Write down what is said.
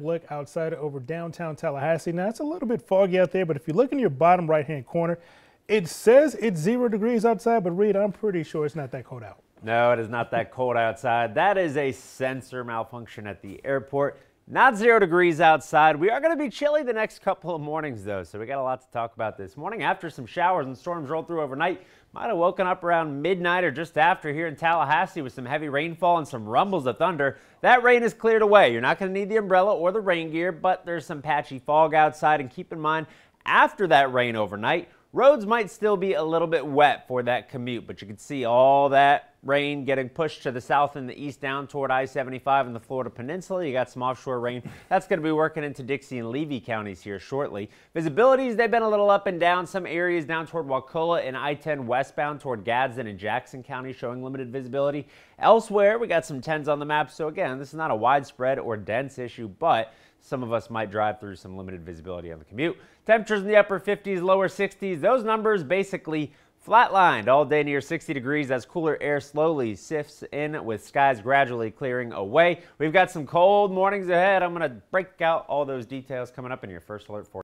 look outside over downtown Tallahassee. Now it's a little bit foggy out there, but if you look in your bottom right hand corner, it says it's zero degrees outside, but Reed, I'm pretty sure it's not that cold out. No, it is not that cold outside. That is a sensor malfunction at the airport. Not zero degrees outside. We are going to be chilly the next couple of mornings, though, so we got a lot to talk about this morning. After some showers and storms rolled through overnight, might have woken up around midnight or just after here in Tallahassee with some heavy rainfall and some rumbles of thunder. That rain is cleared away. You're not going to need the umbrella or the rain gear, but there's some patchy fog outside. And keep in mind, after that rain overnight, roads might still be a little bit wet for that commute, but you can see all that rain getting pushed to the south and the east down toward I-75 and the Florida Peninsula. You got some offshore rain. That's going to be working into Dixie and Levy counties here shortly. Visibilities, they've been a little up and down. Some areas down toward Wakulla and I-10 westbound toward Gadsden and Jackson County showing limited visibility. Elsewhere, we got some 10s on the map. So again, this is not a widespread or dense issue, but some of us might drive through some limited visibility on the commute. Temperatures in the upper 50s, lower 60s. Those numbers basically Flatlined all day near 60 degrees as cooler air slowly sifts in with skies gradually clearing away. We've got some cold mornings ahead. I'm going to break out all those details coming up in your first alert for